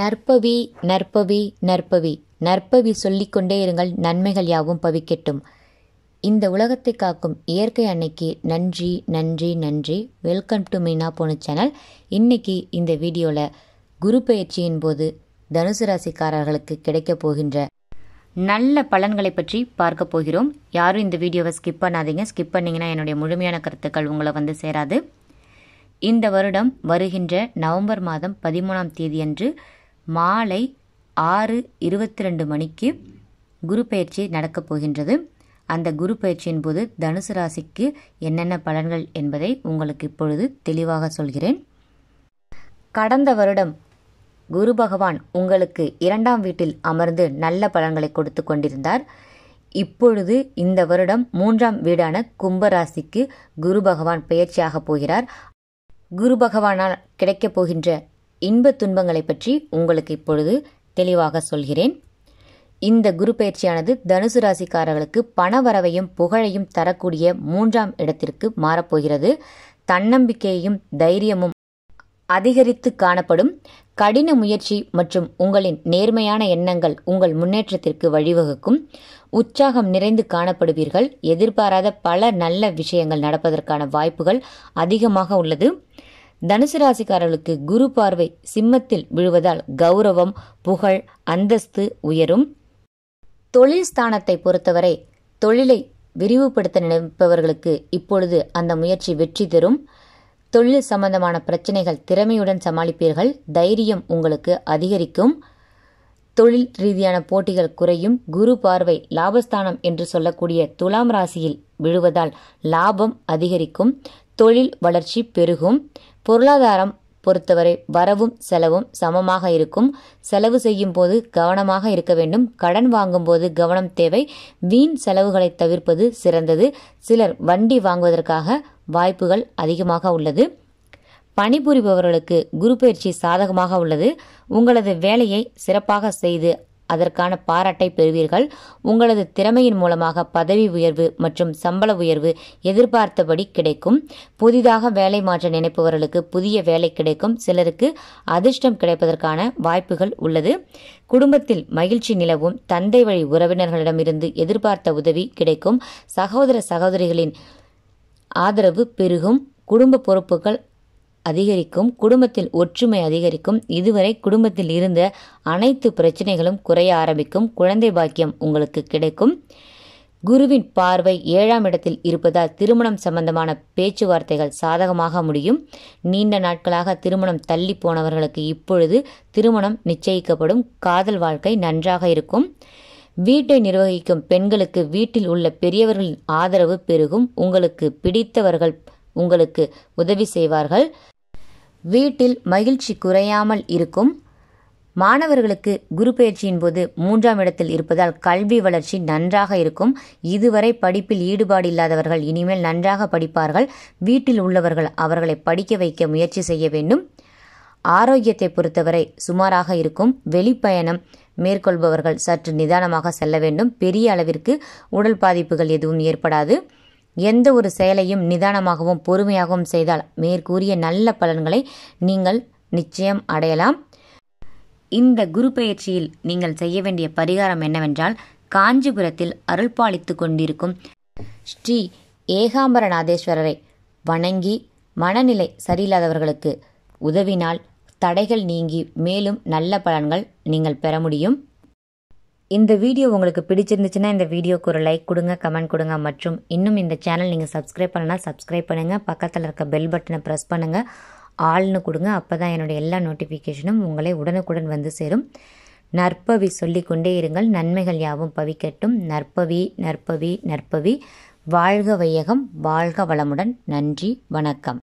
நற்பவி நற்பவி நற்பவி நற்பவி சொல்லிக்கொண்டே இருங்கள் நன்மைகள் யாவும் பவிக்கட்டும் இந்த உலகத்தை காக்கும் இயற்கை அன்னைக்கு நன்றி நன்றி நன்றி வெல்கம் டு மீனா போன சேனல் இன்னைக்கு இந்த வீடியோவில் குரு பயிற்சியின் போது தனுசு ராசிக்காரர்களுக்கு கிடைக்க போகின்ற நல்ல பலன்களை பற்றி பார்க்க போகிறோம் யாரும் இந்த வீடியோவை ஸ்கிப் பண்ணாதீங்க ஸ்கிப் பண்ணிங்கன்னா என்னுடைய முழுமையான கருத்துக்கள் உங்களை வந்து சேராது இந்த வருடம் வருகின்ற நவம்பர் மாதம் பதிமூணாம் தேதியன்று மாலை ஆறு இருபத்தி ரெண்டு மணிக்கு குரு பயிற்சி நடக்கப் போகின்றது அந்த குரு பயிற்சியின் போது தனுசு ராசிக்கு என்னென்ன பலன்கள் என்பதை உங்களுக்கு இப்பொழுது தெளிவாக சொல்கிறேன் கடந்த வருடம் குரு பகவான் உங்களுக்கு இரண்டாம் வீட்டில் அமர்ந்து நல்ல பலன்களை கொடுத்து கொண்டிருந்தார் இப்பொழுது இந்த வருடம் மூன்றாம் வீடான கும்பராசிக்கு குரு பகவான் பயிற்சியாக போகிறார் குரு பகவானால் கிடைக்கப் போகின்ற இன்பத் துன்பங்களை பற்றி உங்களுக்கு இப்பொழுது தெளிவாக சொல்கிறேன் இந்த குரு பயிற்சியானது தனுசு ராசிக்காரர்களுக்கு பண வரவையும் புகழையும் தரக்கூடிய மூன்றாம் இடத்திற்கு மாறப்போகிறது தன்னம்பிக்கையும் தைரியமும் அதிகரித்து காணப்படும் கடின முயற்சி மற்றும் உங்களின் நேர்மையான எண்ணங்கள் உங்கள் முன்னேற்றத்திற்கு வழிவகுக்கும் உற்சாகம் நிறைந்து காணப்படுவீர்கள் எதிர்பாராத பல நல்ல விஷயங்கள் நடப்பதற்கான வாய்ப்புகள் அதிகமாக உள்ளது தனுசு ராசிக்காரர்களுக்கு குரு பார்வை சிம்மத்தில் விழுவதால் கௌரவம் புகழ் அந்தஸ்து உயரும் தொழில் ஸ்தானத்தை பொறுத்தவரை தொழிலை விரிவுபடுத்த நினைப்பவர்களுக்கு இப்பொழுது அந்த முயற்சி வெற்றி தரும் தொழில் சம்பந்தமான பிரச்சனைகள் திறமையுடன் சமாளிப்பீர்கள் தைரியம் உங்களுக்கு அதிகரிக்கும் தொழில் ரீதியான போட்டிகள் குறையும் குரு பார்வை லாபஸ்தானம் என்று சொல்லக்கூடிய துலாம் ராசியில் விழுவதால் லாபம் அதிகரிக்கும் தொழில் வளர்ச்சி பெருகும் பொருளாதாரம் பொறுத்தவரை வரவும் செலவும் சமமாக இருக்கும் செலவு செய்யும் போது கவனமாக இருக்க வேண்டும் கடன் வாங்கும் போது கவனம் தேவை வீண் செலவுகளை தவிர்ப்பது சிறந்தது சிலர் வண்டி வாங்குவதற்காக வாய்ப்புகள் அதிகமாக உள்ளது பணிபுரிபவர்களுக்கு குரு பயிற்சி சாதகமாக உள்ளது உங்களது வேலையை சிறப்பாக செய்து அதற்கான பாராட்டை பெறுவீர்கள் உங்களது திறமையின் மூலமாக பதவி உயர்வு மற்றும் சம்பள உயர்வு எதிர்பார்த்தபடி கிடைக்கும் புதிதாக வேலை மாற்ற நினைப்பவர்களுக்கு புதிய வேலை கிடைக்கும் சிலருக்கு அதிர்ஷ்டம் கிடைப்பதற்கான வாய்ப்புகள் உள்ளது குடும்பத்தில் மகிழ்ச்சி நிலவும் தந்தை வழி உறவினர்களிடமிருந்து எதிர்பார்த்த உதவி கிடைக்கும் சகோதர சகோதரிகளின் ஆதரவு பெருகும் குடும்ப பொறுப்புகள் அதிகரிக்கும் குடும்பத்தில் ஒற்றுமை அதிகரிக்கும் இதுவரை குடும்பத்தில் இருந்த அனைத்து பிரச்சனைகளும் குறைய ஆரம்பிக்கும் குழந்தை பாக்கியம் உங்களுக்கு கிடைக்கும் குருவின் பார்வை ஏழாம் இடத்தில் இருப்பதால் திருமணம் சம்பந்தமான பேச்சுவார்த்தைகள் சாதகமாக முடியும் நீண்ட நாட்களாக திருமணம் தள்ளி போனவர்களுக்கு இப்பொழுது திருமணம் நிச்சயிக்கப்படும் காதல் வாழ்க்கை நன்றாக இருக்கும் வீட்டை நிர்வகிக்கும் பெண்களுக்கு வீட்டில் உள்ள பெரியவர்களின் ஆதரவு பெருகும் உங்களுக்கு பிடித்தவர்கள் உங்களுக்கு உதவி செய்வார்கள் வீட்டில் மகிழ்ச்சி குறையாமல் இருக்கும் மாணவர்களுக்கு குரு பயிற்சியின் போது மூன்றாம் இடத்தில் இருப்பதால் கல்வி வளர்ச்சி நன்றாக இருக்கும் இதுவரை படிப்பில் ஈடுபாடு இல்லாதவர்கள் இனிமேல் நன்றாக படிப்பார்கள் வீட்டில் உள்ளவர்கள் அவர்களை படிக்க வைக்க முயற்சி செய்ய வேண்டும் ஆரோக்கியத்தை பொறுத்தவரை சுமாராக இருக்கும் வெளிப்பயணம் மேற்கொள்பவர்கள் சற்று நிதானமாக செல்ல வேண்டும் பெரிய அளவிற்கு உடல் பாதிப்புகள் எதுவும் ஏற்படாது எந்த ஒரு செயலையும் நிதானமாகவும் பொறுமையாகவும் செய்தால் மேற்கூறிய நல்ல பலன்களை நீங்கள் நிச்சயம் அடையலாம் இந்த குரு பயிற்சியில் நீங்கள் செய்ய வேண்டிய பரிகாரம் என்னவென்றால் காஞ்சிபுரத்தில் அருள்பாலித்து கொண்டிருக்கும் ஸ்ரீ ஏகாம்பரநாதேஸ்வரரை வணங்கி மனநிலை சரியில்லாதவர்களுக்கு உதவினால் தடைகள் நீங்கி மேலும் நல்ல பலன்கள் நீங்கள் பெற முடியும் இந்த வீடியோ உங்களுக்கு பிடிச்சிருந்துச்சுன்னா இந்த வீடியோக்கு ஒரு லைக் கொடுங்க கமெண்ட் கொடுங்க மற்றும் இன்னும் இந்த சேனல் நீங்கள் சப்ஸ்கிரைப் பண்ணலாம் சப்ஸ்கிரைப் பண்ணுங்கள் பக்கத்தில் இருக்க பெல் பட்டனை ப்ரெஸ் பண்ணுங்கள் ஆள்னு கொடுங்க அப்போ தான் என்னுடைய எல்லா நோட்டிஃபிகேஷனும் உங்களை உடனுக்குடன் வந்து சேரும் நற்பவி சொல்லிக்கொண்டே இருங்கள் நன்மைகள் யாவும் பவிக்கட்டும் நற்பவி நற்பவி நற்பவி வாழ்க வையகம் வாழ்க வளமுடன் நன்றி வணக்கம்